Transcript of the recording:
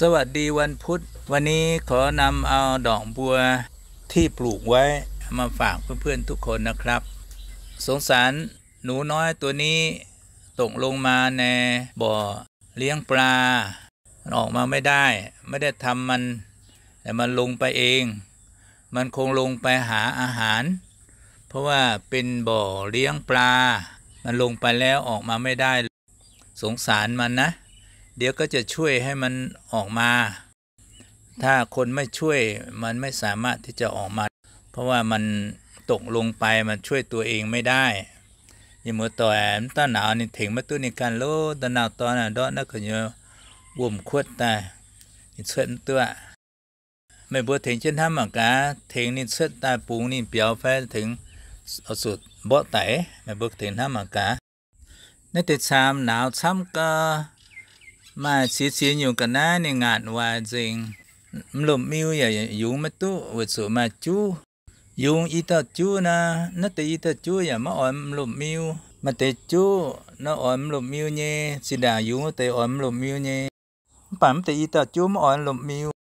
สวัสดีวันพุธวันนี้ขอนำเอาดอกบัวที่ปลูกไว้มาฝากเพื่อนๆทุกคนนะครับ สงสารหนูน้อยตัวนี้ ตกลงมาใน บ่อเลี้ยงปลาออกมาไม่ได้ ไม่ได้ทำมัน แต่มันลงไปเอง มันคงลงไปหาอาหาร เพราะว่าเป็นบ่อเลี้ยงปลา มันลงไปแล้วออกมาไม่ได้สงสารมันนะเดี๋ยวก็จะช่วยให้มันออกมา ถ้าคนไม่ช่วยมันไม่สามารถที่จะออกมา เพราะว่ามันตกลงไปมันช่วยตัวเองไม่ได้ยังมือต่อแอมต้าหนาวนี่ถึงมาตุ้นี่กันโลตหนาวตอนน่ะดอนักขยบ่มขวดตาเสิดตัว ไม่บัวถึงเช่นทำหมากาถึงนี่เสิดตาปูนี่เปียวแฟถึงเอาสุดบ่ไตไม่บัวถึงทำหมากาในติดสามหนาวซ้ำก็ mà xí xí nhiều cái na này ngạn hòa dình lùm miu ya yu mà tu vật số mà chú yu ít ta chú na nó tới ít ta chú ya mà ôm lùm miu mà tới chú nó ôm lùm miu nhé xí đà yu tới ôm lùm miu nhé bản tới ít ta chú mà ôm lùm miu